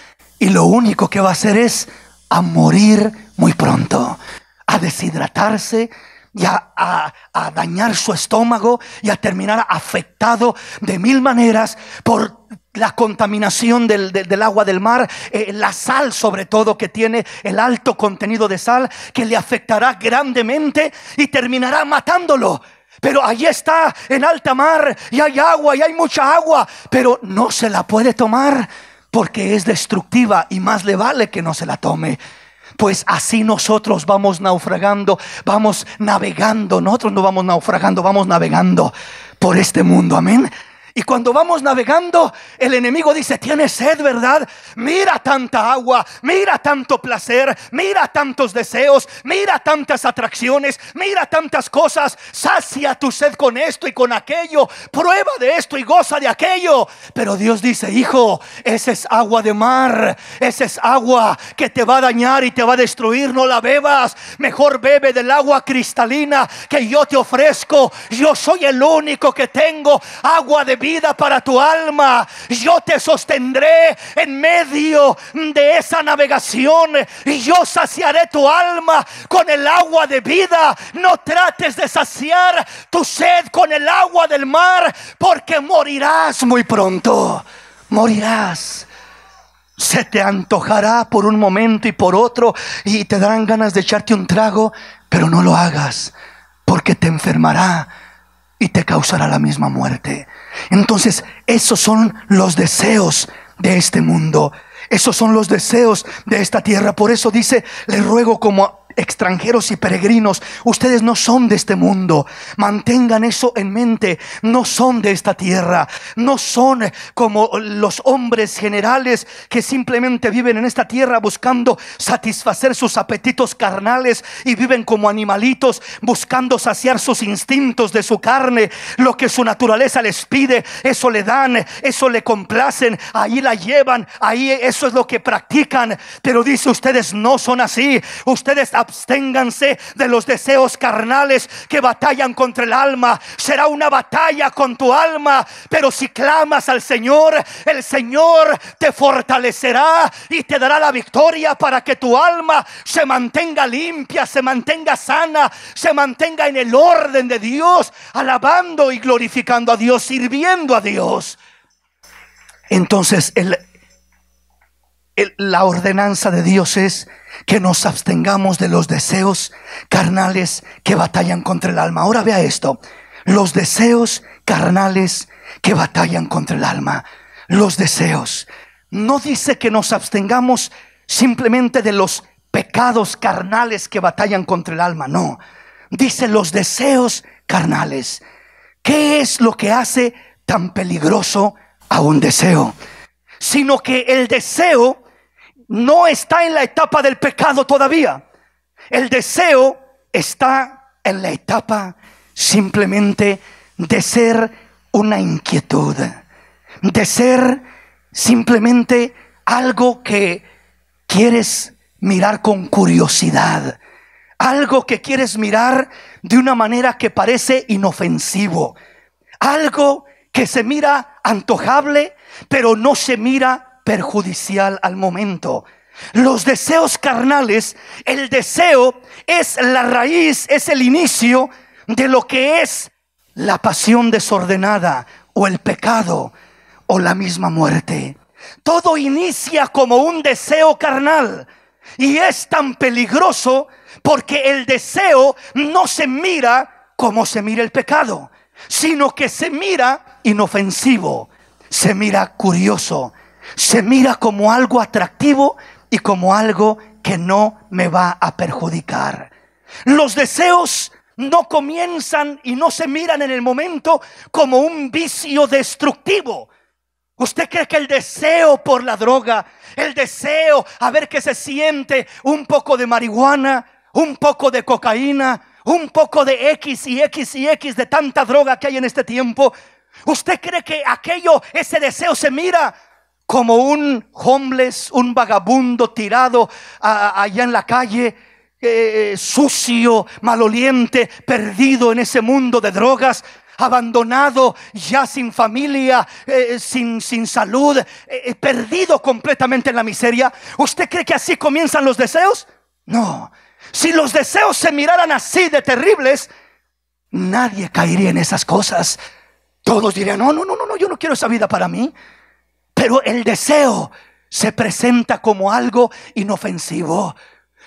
y lo único que va a hacer es a morir muy pronto, a deshidratarse y a, dañar su estómago y a terminar afectado de mil maneras por la contaminación del, agua del mar, eh, la sal sobre todo que tiene el alto contenido de sal, que le afectará grandemente y terminará matándolo. Pero ahí está en alta mar y hay agua y hay mucha agua, pero no se la puede tomar porque es destructiva y más le vale que no se la tome. Pues así nosotros vamos naufragando, vamos navegando, nosotros no vamos naufragando, vamos navegando por este mundo, amén. Y cuando vamos navegando, el enemigo dice, tienes sed, ¿verdad? Mira tanta agua, mira tanto placer, mira tantos deseos, mira tantas atracciones, mira tantas cosas. Sacia tu sed con esto y con aquello, prueba de esto y goza de aquello. Pero Dios dice, hijo, esa es agua de mar, esa es agua que te va a dañar y te va a destruir, no la bebas. Mejor bebe del agua cristalina que yo te ofrezco. Yo soy el único que tengo agua de vida para tu alma. Yo te sostendré en medio de esa navegación y yo saciaré tu alma con el agua de vida. No trates de saciar tu sed con el agua del mar porque morirás muy pronto. Morirás se te antojará por un momento y por otro y te darán ganas de echarte un trago, pero no lo hagas porque te enfermará y te causará la misma muerte. Entonces, esos son los deseos de este mundo. Esos son los deseos de esta tierra. Por eso dice, le ruego como extranjeros y peregrinos. Ustedes no son de este mundo. Mantengan eso en mente. No son de esta tierra. No son como los hombres generales que simplemente viven en esta tierra buscando satisfacer sus apetitos carnales y viven como animalitos buscando saciar sus instintos de su carne. Lo que su naturaleza les pide, eso le dan, eso le complacen, ahí la llevan, ahí eso es lo que practican. Pero dice ustedes no son así. Ustedes absténganse de los deseos carnales que batallan contra el alma. Será una batalla con tu alma, pero si clamas al Señor, el Señor te fortalecerá y te dará la victoria para que tu alma se mantenga limpia, se mantenga sana, se mantenga en el orden de Dios, alabando y glorificando a Dios, sirviendo a Dios. Entonces el la ordenanza de Dios es que nos abstengamos de los deseos carnales que batallan contra el alma. Ahora vea esto, los deseos carnales que batallan contra el alma, los deseos. No dice que nos abstengamos simplemente de los pecados carnales que batallan contra el alma, no. Dice los deseos carnales. ¿Qué es lo que hace tan peligroso a un deseo? Sino que el deseo no está en la etapa del pecado todavía. El deseo está en la etapa simplemente de ser una inquietud, de ser simplemente algo que quieres mirar con curiosidad, algo que quieres mirar de una manera que parece inofensivo, algo que se mira antojable, pero no se mira perjudicial al momento. Los deseos carnales, el deseo es la raíz, es el inicio de lo que es la pasión desordenada o el pecado o la misma muerte. Todo inicia como un deseo carnal y es tan peligroso porque el deseo no se mira como se mira el pecado, sino que se mira inofensivo, se mira curioso, se mira como algo atractivo y como algo que no me va a perjudicar. Los deseos no comienzan y no se miran en el momento como un vicio destructivo. ¿Usted cree que el deseo por la droga, el deseo a ver que se siente un poco de marihuana, un poco de cocaína, un poco de X y X y X de tanta droga que hay en este tiempo? ¿Usted cree que aquello, ese deseo se mira como un homeless, un vagabundo tirado allá en la calle, eh, eh, sucio, maloliente, perdido en ese mundo de drogas, abandonado, ya sin familia, eh, sin, sin, salud, perdido completamente en la miseria. ¿Usted cree que así comienzan los deseos? No. Si los deseos se miraran así de terribles, nadie caería en esas cosas. Todos dirían, no, no, no, no, yo no quiero esa vida para mí. Pero el deseo se presenta como algo inofensivo,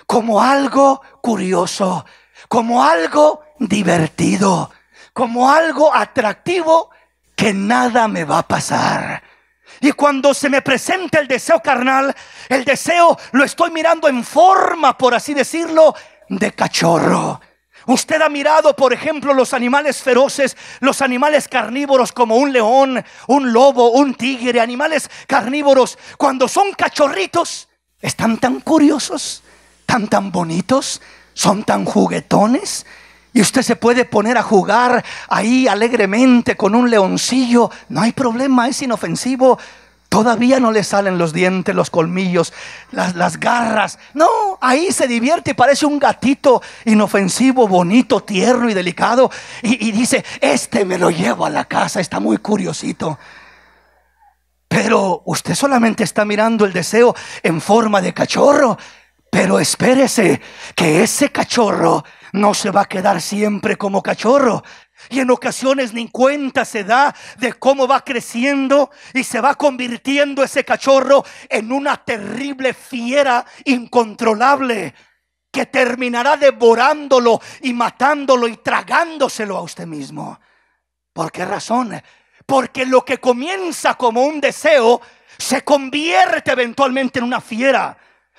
como algo curioso, como algo divertido, como algo atractivo que nada me va a pasar. Y cuando se me presenta el deseo carnal, el deseo lo estoy mirando en forma, por así decirlo, de cachorro. Usted ha mirado, por ejemplo, los animales feroces, los animales carnívoros como un león, un lobo, un tigre, animales carnívoros, cuando son cachorritos, están tan curiosos, tan tan bonitos, son tan juguetones. Y usted se puede poner a jugar ahí alegremente con un leoncillo, no hay problema, es inofensivo, Todavía no le salen los dientes, los colmillos, las, garras. No, ahí se divierte y parece un gatito inofensivo, bonito, tierno y delicado. Y, y dice, este me lo llevo a la casa, está muy curiosito. Pero usted solamente está mirando el deseo en forma de cachorro. Pero espérese que ese cachorro no se va a quedar siempre como cachorro. Y en ocasiones ni cuenta se da de cómo va creciendo y se va convirtiendo ese cachorro en una terrible fiera incontrolable que terminará devorándolo y matándolo y tragándoselo a usted mismo. ¿Por qué razón? Porque lo que comienza como un deseo se convierte eventualmente en una fiera,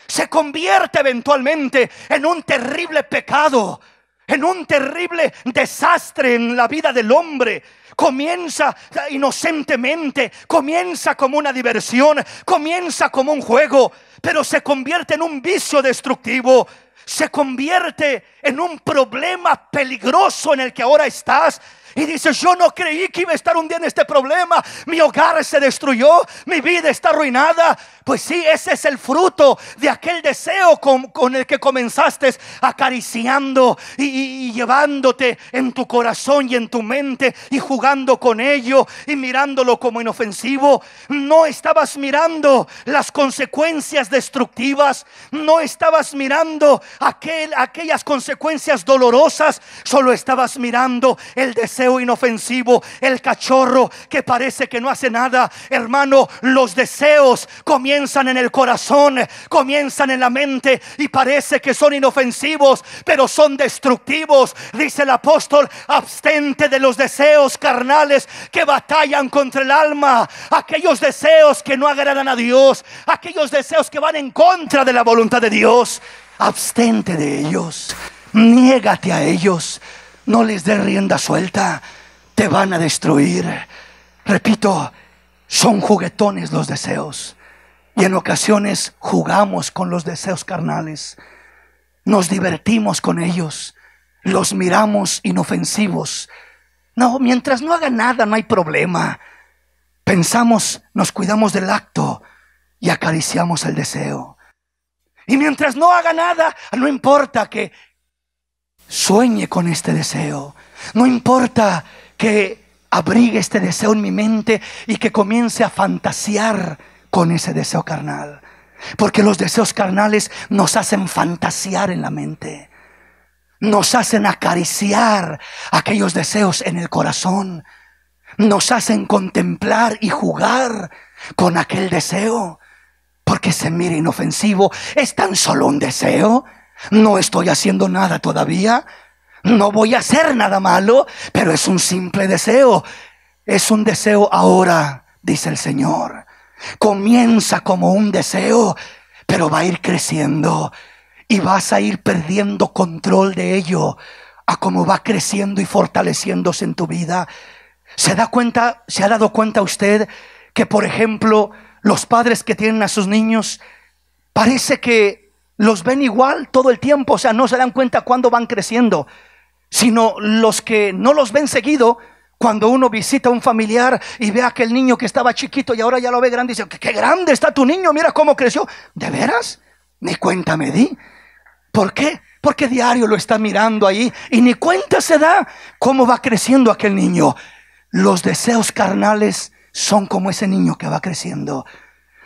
se convierte eventualmente en un terrible pecado en un terrible desastre en la vida del hombre. Comienza inocentemente, comienza como una diversión, comienza como un juego, pero se convierte en un vicio destructivo, se convierte en un problema peligroso en el que ahora estás y dice, yo no creí que iba a estar un día en este problema. Mi hogar se destruyó, mi vida está arruinada. Pues sí, ese es el fruto de aquel deseo con, el que comenzaste acariciando y, llevándote en tu corazón y en tu mente y jugando con ello y mirándolo como inofensivo. No estabas mirando las consecuencias destructivas, no estabas mirando aquel, aquellas consecuencias dolorosas, solo estabas mirando el deseo inofensivo, el cachorro que parece que no hace nada. Hermano, los deseos comienzan en el corazón, comienzan en la mente y parece que son inofensivos, pero son destructivos. Dice el apóstol, abstente de los deseos carnales que batallan contra el alma, aquellos deseos que no agradan a Dios, aquellos deseos que van en contra de la voluntad de Dios. Abstente de ellos, niégate a ellos. No les dé rienda suelta, te van a destruir. Repito, son juguetones los deseos. Y en ocasiones jugamos con los deseos carnales. Nos divertimos con ellos. Los miramos inofensivos. No, mientras no haga nada no hay problema. Pensamos, nos cuidamos del acto y acariciamos el deseo. Y mientras no haga nada, no importa que Sueñe con este deseo. No importa que abrigue este deseo en mi mente y que comience a fantasear con ese deseo carnal. Porque los deseos carnales nos hacen fantasear en la mente. Nos hacen acariciar aquellos deseos en el corazón. Nos hacen contemplar y jugar con aquel deseo. Porque se mira inofensivo. Es tan solo un deseo. No estoy haciendo nada todavía. No voy a hacer nada malo, pero es un simple deseo. Es un deseo ahora, dice el Señor. Comienza como un deseo, pero va a ir creciendo y vas a ir perdiendo control de ello a cómo va creciendo y fortaleciéndose en tu vida. ¿Se da cuenta, se ha dado cuenta usted que, por ejemplo, los padres que tienen a sus niños parece que los ven igual todo el tiempo, o sea, no se dan cuenta cuándo van creciendo, sino los que no los ven seguido, cuando uno visita a un familiar y ve a aquel niño que estaba chiquito y ahora ya lo ve grande y dice, qué grande está tu niño, mira cómo creció. ¿De veras? Ni cuenta me di. ¿Por qué? Porque diario lo está mirando ahí y ni cuenta se da cómo va creciendo aquel niño. Los deseos carnales son como ese niño que va creciendo.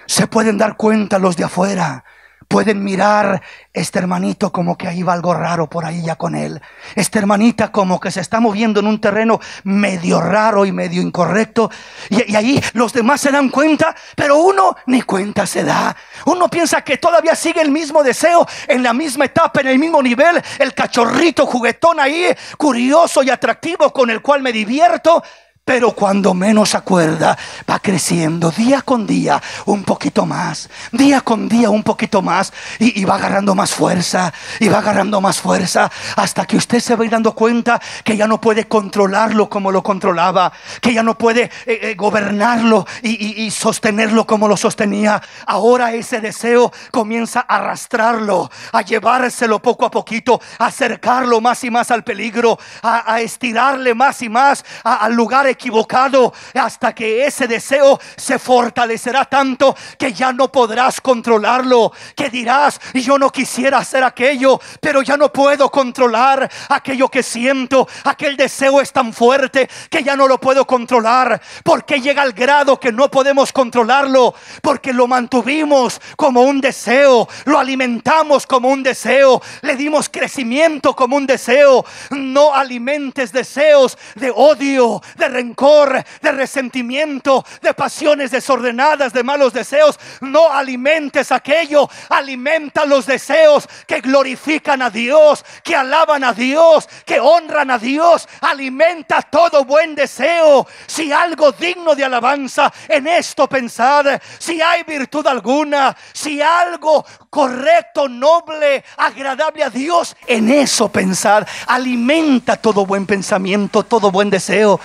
Se pueden dar cuenta los de afuera pueden mirar este hermanito como que ahí va algo raro por ahí ya con él. Esta hermanita como que se está moviendo en un terreno medio raro y medio incorrecto. Y, y, ahí los demás se dan cuenta, pero uno ni cuenta se da. Uno piensa que todavía sigue el mismo deseo, en la misma etapa, en el mismo nivel. El cachorrito juguetón ahí, curioso y atractivo con el cual me divierto. Pero cuando menos acuerda, va creciendo día con día un poquito más, día con día un poquito más, y, va agarrando más fuerza, y va agarrando más fuerza, hasta que usted se va dando cuenta que ya no puede controlarlo como lo controlaba, que ya no puede eh, eh, gobernarlo y, sostenerlo como lo sostenía. Ahora ese deseo comienza a arrastrarlo, a llevárselo poco a poquito, a acercarlo más y más al peligro, a, estirarle más y más al lugar equivocado hasta que ese deseo se fortalecerá tanto que ya no podrás controlarlo, que dirás, yo no quisiera hacer aquello, pero ya no puedo controlar aquello que siento, aquel deseo es tan fuerte que ya no lo puedo controlar, porque llega al grado que no podemos controlarlo, porque lo mantuvimos como un deseo, lo alimentamos como un deseo, le dimos crecimiento como un deseo, no alimentes deseos de odio, de de resentimiento, de pasiones desordenadas, de malos deseos. No alimentes aquello, alimenta los deseos que glorifican a Dios, que alaban a Dios, que honran a Dios. Alimenta todo buen deseo. Si algo digno de alabanza, en esto pensad. Si hay virtud alguna, si algo correcto, noble, agradable a Dios, en eso pensar Alimenta todo buen pensamiento, todo buen deseo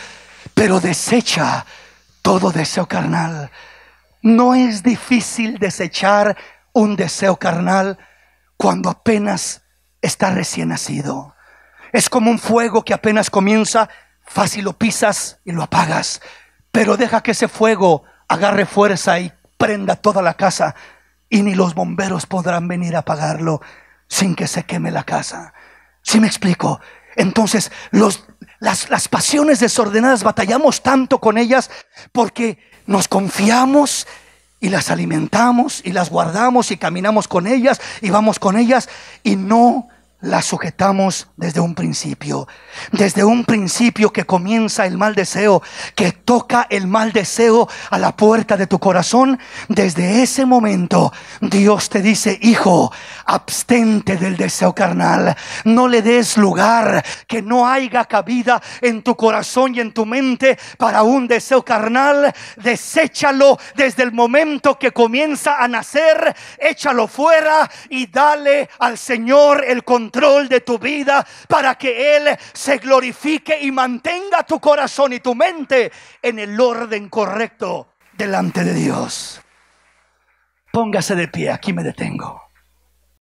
pero desecha todo deseo carnal. No es difícil desechar un deseo carnal cuando apenas está recién nacido. Es como un fuego que apenas comienza, fácil lo pisas y lo apagas, pero deja que ese fuego agarre fuerza y prenda toda la casa y ni los bomberos podrán venir a apagarlo sin que se queme la casa. Si ¿Sí me explico, entonces, las pasiones desordenadas batallamos tanto con ellas porque nos confiamos y las alimentamos y las guardamos y caminamos con ellas y vamos con ellas y no la sujetamos desde un principio. Desde un principio que comienza el mal deseo, que toca el mal deseo a la puerta de tu corazón. Desde ese momento Dios te dice, hijo, abstente del deseo carnal. No le des lugar, que no haya cabida en tu corazón y en tu mente para un deseo carnal. Deséchalo desde el momento que comienza a nacer. Échalo fuera y dale al Señor el control de tu vida para que Él se glorifique y mantenga tu corazón y tu mente en el orden correcto delante de Dios. Póngase de pie, aquí me detengo.